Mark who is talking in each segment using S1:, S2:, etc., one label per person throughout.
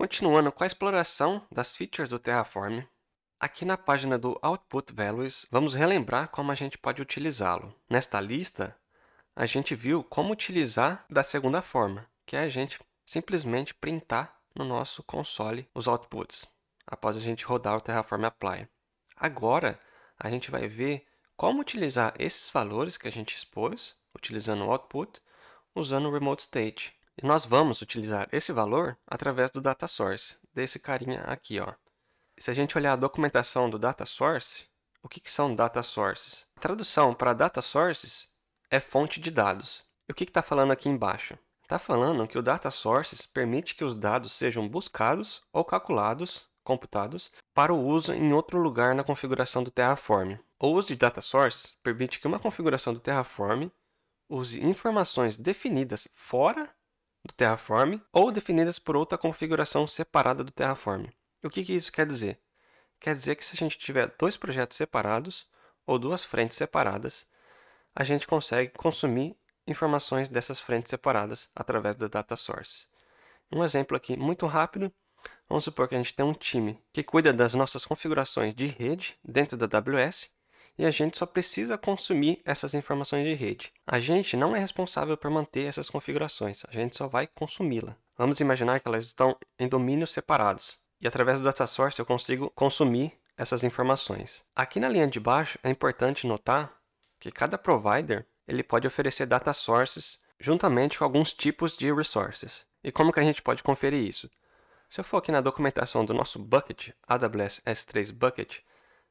S1: Continuando com a exploração das features do Terraform, aqui na página do Output Values, vamos relembrar como a gente pode utilizá-lo. Nesta lista, a gente viu como utilizar da segunda forma, que é a gente simplesmente printar no nosso console os outputs, após a gente rodar o Terraform Apply. Agora, a gente vai ver como utilizar esses valores que a gente expôs, utilizando o output, usando o Remote State. E nós vamos utilizar esse valor através do data source, desse carinha aqui. Ó. Se a gente olhar a documentação do data source, o que, que são data sources? A tradução para data sources é fonte de dados. E o que está falando aqui embaixo? Está falando que o data sources permite que os dados sejam buscados ou calculados, computados, para o uso em outro lugar na configuração do Terraform. O uso de data sources permite que uma configuração do Terraform use informações definidas fora do Terraform ou definidas por outra configuração separada do Terraform. o que, que isso quer dizer? Quer dizer que se a gente tiver dois projetos separados ou duas frentes separadas, a gente consegue consumir informações dessas frentes separadas através do data source. Um exemplo aqui muito rápido, vamos supor que a gente tem um time que cuida das nossas configurações de rede dentro da AWS e a gente só precisa consumir essas informações de rede. A gente não é responsável por manter essas configurações, a gente só vai consumi-la. Vamos imaginar que elas estão em domínios separados, e através do data source eu consigo consumir essas informações. Aqui na linha de baixo é importante notar que cada provider ele pode oferecer data sources juntamente com alguns tipos de resources. E como que a gente pode conferir isso? Se eu for aqui na documentação do nosso bucket, AWS S3 Bucket,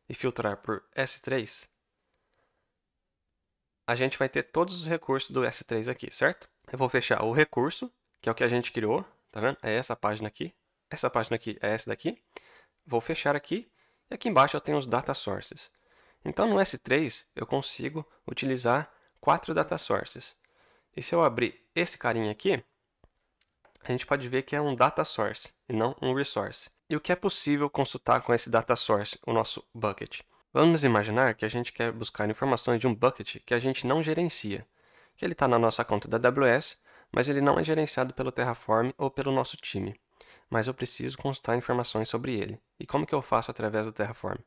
S1: e filtrar por S3, a gente vai ter todos os recursos do S3 aqui, certo? Eu vou fechar o recurso, que é o que a gente criou, tá vendo? É essa página aqui. Essa página aqui é essa daqui. Vou fechar aqui. E aqui embaixo eu tenho os data sources. Então no S3 eu consigo utilizar quatro data sources. E se eu abrir esse carinha aqui, a gente pode ver que é um data source e não um resource. E o que é possível consultar com esse data source, o nosso bucket? Vamos imaginar que a gente quer buscar informações de um bucket que a gente não gerencia, que ele está na nossa conta da AWS, mas ele não é gerenciado pelo Terraform ou pelo nosso time. Mas eu preciso consultar informações sobre ele. E como que eu faço através do Terraform?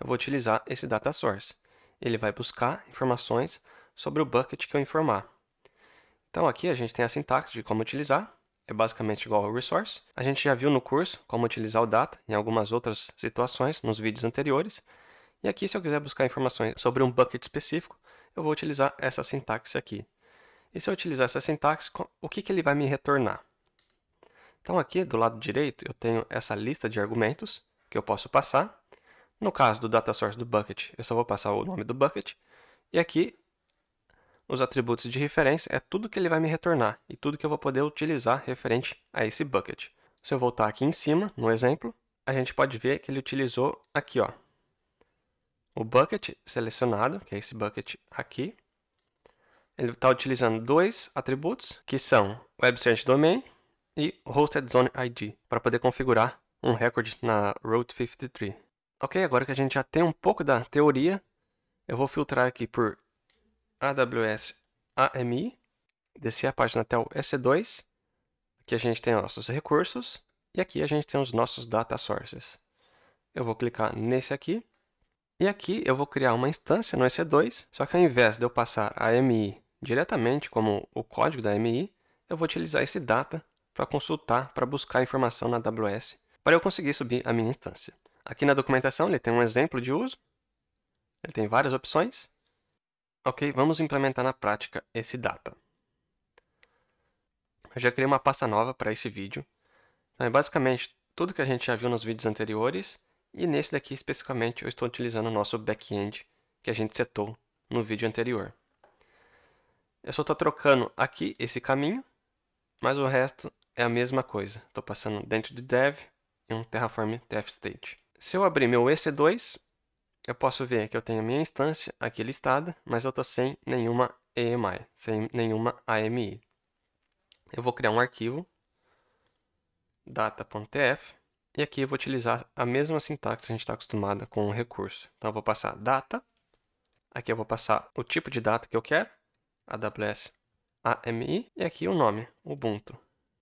S1: Eu vou utilizar esse data source. Ele vai buscar informações sobre o bucket que eu informar. Então aqui a gente tem a sintaxe de como utilizar é basicamente igual ao resource. A gente já viu no curso como utilizar o data em algumas outras situações nos vídeos anteriores. E aqui, se eu quiser buscar informações sobre um bucket específico, eu vou utilizar essa sintaxe aqui. E se eu utilizar essa sintaxe, o que, que ele vai me retornar? Então aqui do lado direito eu tenho essa lista de argumentos que eu posso passar. No caso do data source do bucket, eu só vou passar o nome do bucket. E aqui os atributos de referência é tudo que ele vai me retornar e tudo que eu vou poder utilizar referente a esse bucket. Se eu voltar aqui em cima, no exemplo, a gente pode ver que ele utilizou aqui, ó, o bucket selecionado, que é esse bucket aqui. Ele está utilizando dois atributos, que são Web Search Domain e Hosted Zone ID, para poder configurar um recorde na Route 53. Ok, agora que a gente já tem um pouco da teoria, eu vou filtrar aqui por AWS AMI, descer a página até o S2. Aqui a gente tem nossos recursos e aqui a gente tem os nossos data sources. Eu vou clicar nesse aqui e aqui eu vou criar uma instância no EC2, só que ao invés de eu passar a AMI diretamente como o código da AMI, eu vou utilizar esse data para consultar, para buscar informação na AWS, para eu conseguir subir a minha instância. Aqui na documentação ele tem um exemplo de uso, ele tem várias opções, Ok, vamos implementar na prática esse data. Eu já criei uma pasta nova para esse vídeo. Então, é basicamente tudo que a gente já viu nos vídeos anteriores e nesse daqui especificamente eu estou utilizando o nosso back-end que a gente setou no vídeo anterior. Eu só estou trocando aqui esse caminho, mas o resto é a mesma coisa. Estou passando dentro de dev e um Terraform TFState. Se eu abrir meu EC2, eu posso ver que eu tenho minha instância aqui listada, mas eu estou sem nenhuma EMI, sem nenhuma AMI. Eu vou criar um arquivo, data.tf, e aqui eu vou utilizar a mesma sintaxe que a gente está acostumada com o recurso. Então eu vou passar data, aqui eu vou passar o tipo de data que eu quero, AWS AMI, e aqui o nome, Ubuntu.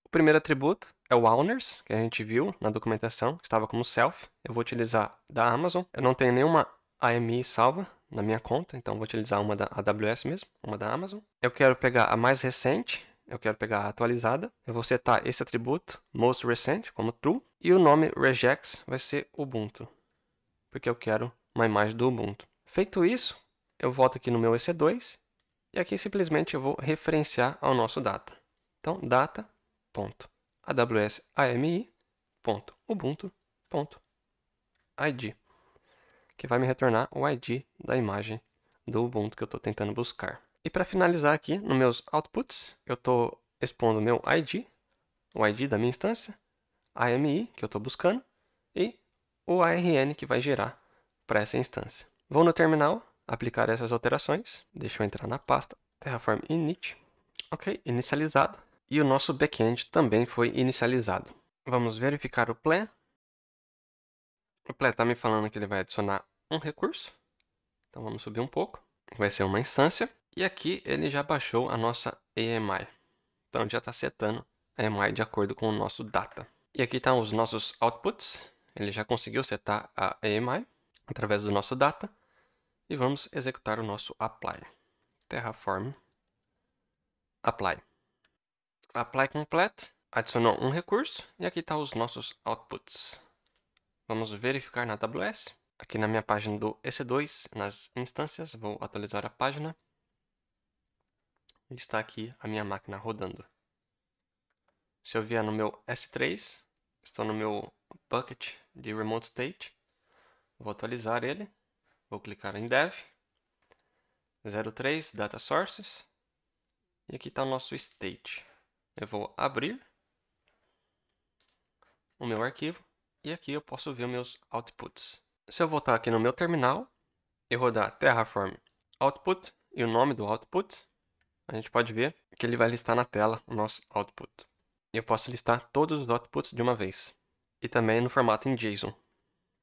S1: O primeiro atributo é o owners, que a gente viu na documentação, que estava como self. Eu vou utilizar da Amazon. Eu não tenho nenhuma AMI salva na minha conta, então vou utilizar uma da AWS mesmo, uma da Amazon. Eu quero pegar a mais recente, eu quero pegar a atualizada. Eu vou setar esse atributo, most recent, como true, e o nome regex vai ser Ubuntu, porque eu quero uma imagem do Ubuntu. Feito isso, eu volto aqui no meu EC2 e aqui simplesmente eu vou referenciar ao nosso data. Então, data ponto aws ami ponto ubuntu ponto id que vai me retornar o ID da imagem do Ubuntu que eu estou tentando buscar. E para finalizar aqui, nos meus outputs, eu estou expondo meu ID, o ID da minha instância, a AMI, que eu estou buscando, e o ARN que vai gerar para essa instância. Vou no terminal aplicar essas alterações. Deixa eu entrar na pasta Terraform init. Ok, inicializado. E o nosso backend também foi inicializado. Vamos verificar o plan Applet está é, me falando que ele vai adicionar um recurso. Então vamos subir um pouco. Vai ser uma instância. E aqui ele já baixou a nossa AMI. Então já está setando a AMI de acordo com o nosso data. E aqui estão tá os nossos outputs. Ele já conseguiu setar a AMI através do nosso data. E vamos executar o nosso apply. Terraform apply. Apply complete adicionou um recurso e aqui estão tá os nossos outputs. Vamos verificar na AWS. Aqui na minha página do EC2, nas instâncias, vou atualizar a página. E está aqui a minha máquina rodando. Se eu vier no meu S3, estou no meu bucket de remote state. Vou atualizar ele. Vou clicar em dev. 03 data sources. E aqui está o nosso state. Eu vou abrir o meu arquivo e aqui eu posso ver meus outputs. Se eu voltar aqui no meu terminal e rodar Terraform Output e o nome do output, a gente pode ver que ele vai listar na tela o nosso output. Eu posso listar todos os outputs de uma vez e também no formato em JSON.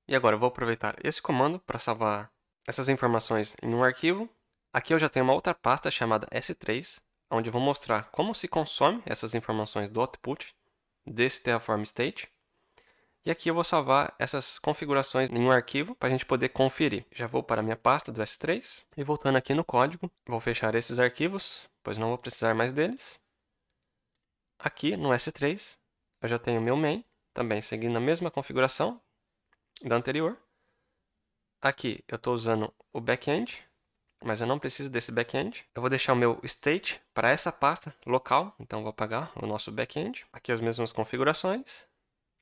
S1: E agora eu vou aproveitar esse comando para salvar essas informações em um arquivo. Aqui eu já tenho uma outra pasta chamada S3, onde eu vou mostrar como se consome essas informações do output desse Terraform State e aqui eu vou salvar essas configurações em um arquivo para a gente poder conferir. Já vou para a minha pasta do S3 e voltando aqui no código, vou fechar esses arquivos, pois não vou precisar mais deles. Aqui no S3 eu já tenho meu main, também seguindo a mesma configuração da anterior. Aqui eu estou usando o backend, mas eu não preciso desse backend. Eu vou deixar o meu state para essa pasta local, então vou apagar o nosso backend. Aqui as mesmas configurações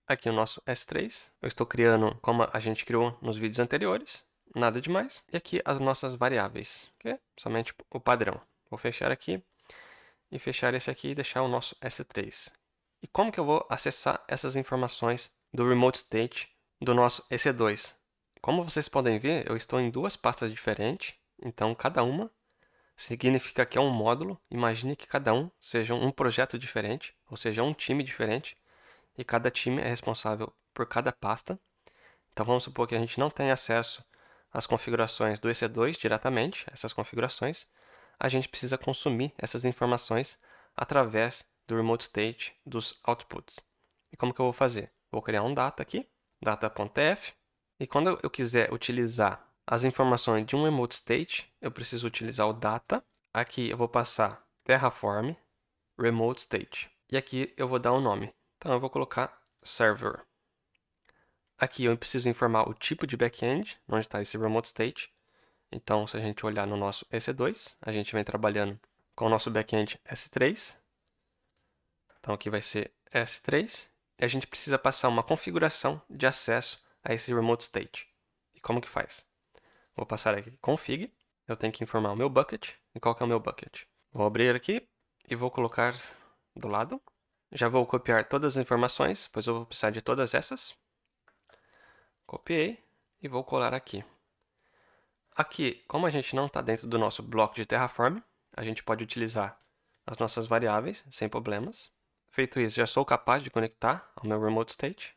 S1: aqui o nosso S3. Eu estou criando como a gente criou nos vídeos anteriores, nada demais. E aqui as nossas variáveis, que é somente o padrão. Vou fechar aqui e fechar esse aqui e deixar o nosso S3. E como que eu vou acessar essas informações do Remote State do nosso EC2? Como vocês podem ver, eu estou em duas pastas diferentes, então cada uma significa que é um módulo. Imagine que cada um seja um projeto diferente, ou seja, um time diferente e cada time é responsável por cada pasta. Então vamos supor que a gente não tem acesso às configurações do EC2 diretamente, essas configurações, a gente precisa consumir essas informações através do remote state dos outputs. E como que eu vou fazer? Vou criar um data aqui, data.tf, e quando eu quiser utilizar as informações de um remote state, eu preciso utilizar o data. Aqui eu vou passar Terraform remote state. E aqui eu vou dar o um nome. Então eu vou colocar server. Aqui eu preciso informar o tipo de backend, onde está esse remote state. Então, se a gente olhar no nosso EC2, a gente vem trabalhando com o nosso backend S3. Então, aqui vai ser S3. E a gente precisa passar uma configuração de acesso a esse remote state. E como que faz? Vou passar aqui config. Eu tenho que informar o meu bucket. E qual que é o meu bucket? Vou abrir aqui e vou colocar do lado já vou copiar todas as informações, pois eu vou precisar de todas essas. Copiei e vou colar aqui. Aqui, como a gente não está dentro do nosso bloco de Terraform, a gente pode utilizar as nossas variáveis sem problemas. Feito isso, já sou capaz de conectar ao meu remote state.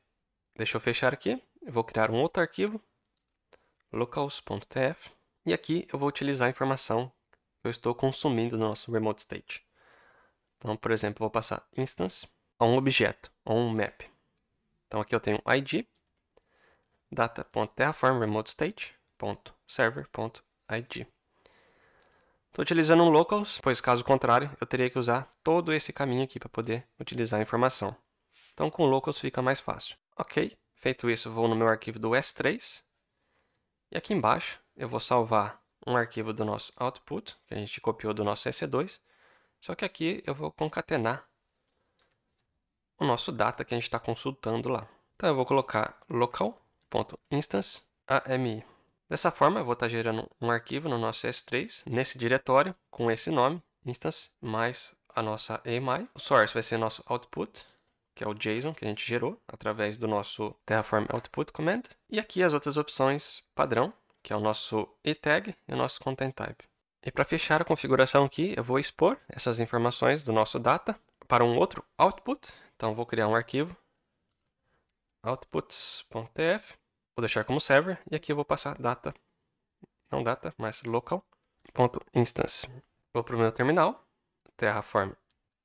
S1: Deixa eu fechar aqui. vou criar um outro arquivo, locals.tf, e aqui eu vou utilizar a informação que eu estou consumindo no nosso remote state. Então, por exemplo, vou passar instance a um objeto, a um map. Então aqui eu tenho id data.terraformRemoteState.server.id. Estou utilizando um locals, pois caso contrário, eu teria que usar todo esse caminho aqui para poder utilizar a informação. Então com locals fica mais fácil. Ok, feito isso, vou no meu arquivo do S3. E aqui embaixo eu vou salvar um arquivo do nosso output, que a gente copiou do nosso S2, só que aqui eu vou concatenar o nosso data que a gente está consultando lá. Então eu vou colocar local.instance.ami. ami. Dessa forma eu vou estar tá gerando um arquivo no nosso S3, nesse diretório, com esse nome, instance, mais a nossa AMI. O source vai ser nosso output, que é o JSON que a gente gerou através do nosso Terraform Output Command. E aqui as outras opções padrão, que é o nosso e-tag e o nosso content type. E para fechar a configuração aqui, eu vou expor essas informações do nosso data para um outro output. Então vou criar um arquivo outputs.tf, vou deixar como server e aqui eu vou passar data, não data, mas local.instance. Vou para o meu terminal, terraform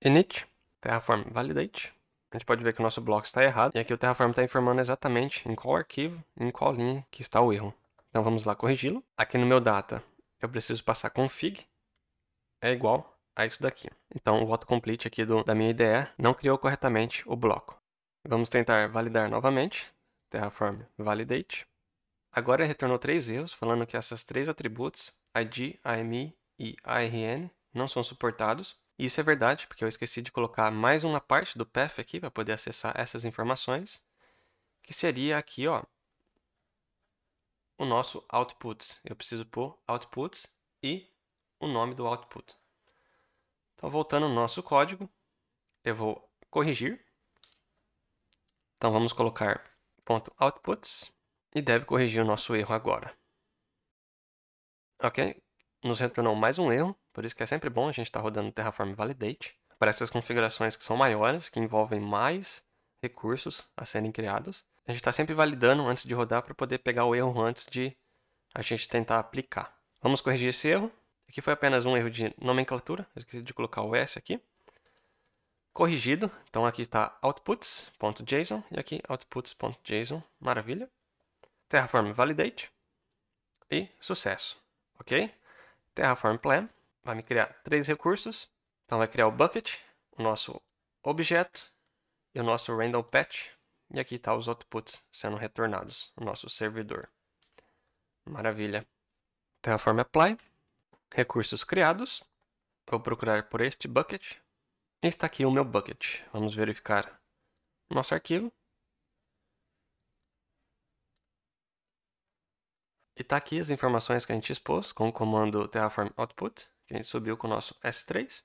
S1: init, terraform validate. A gente pode ver que o nosso bloco está errado e aqui o terraform está informando exatamente em qual arquivo, em qual linha que está o erro. Então vamos lá corrigi-lo. Aqui no meu data eu preciso passar config é igual a isso daqui. Então o autocomplete aqui do, da minha IDE não criou corretamente o bloco. Vamos tentar validar novamente, terraform validate. Agora retornou três erros, falando que essas três atributos, ID, AMI e ARN, não são suportados. Isso é verdade, porque eu esqueci de colocar mais uma parte do path aqui para poder acessar essas informações, que seria aqui, ó, o nosso outputs. Eu preciso pôr outputs e o nome do output. Então, voltando ao nosso código, eu vou corrigir. Então, vamos colocar ponto .outputs e deve corrigir o nosso erro agora. Ok? Nos retornou mais um erro, por isso que é sempre bom a gente estar tá rodando Terraform Validate para essas configurações que são maiores, que envolvem mais recursos a serem criados a gente está sempre validando antes de rodar para poder pegar o erro antes de a gente tentar aplicar. Vamos corrigir esse erro. Aqui foi apenas um erro de nomenclatura, esqueci de colocar o S aqui. Corrigido, então aqui está outputs.json e aqui outputs.json, maravilha. Terraform validate e sucesso, ok? Terraform plan vai me criar três recursos. Então vai criar o bucket, o nosso objeto e o nosso random patch, e aqui está os outputs sendo retornados no nosso servidor. Maravilha. Terraform Apply, recursos criados. Vou procurar por este bucket. Está aqui o meu bucket. Vamos verificar nosso arquivo. E está aqui as informações que a gente expôs com o comando terraform output, que a gente subiu com o nosso S3.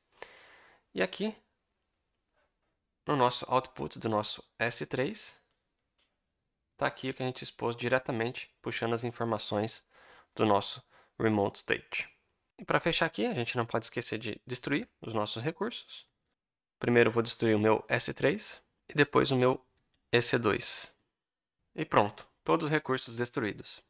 S1: E aqui no nosso output do nosso S3, está aqui o que a gente expôs diretamente, puxando as informações do nosso remote state. E para fechar aqui, a gente não pode esquecer de destruir os nossos recursos. Primeiro vou destruir o meu S3 e depois o meu EC2. E pronto, todos os recursos destruídos.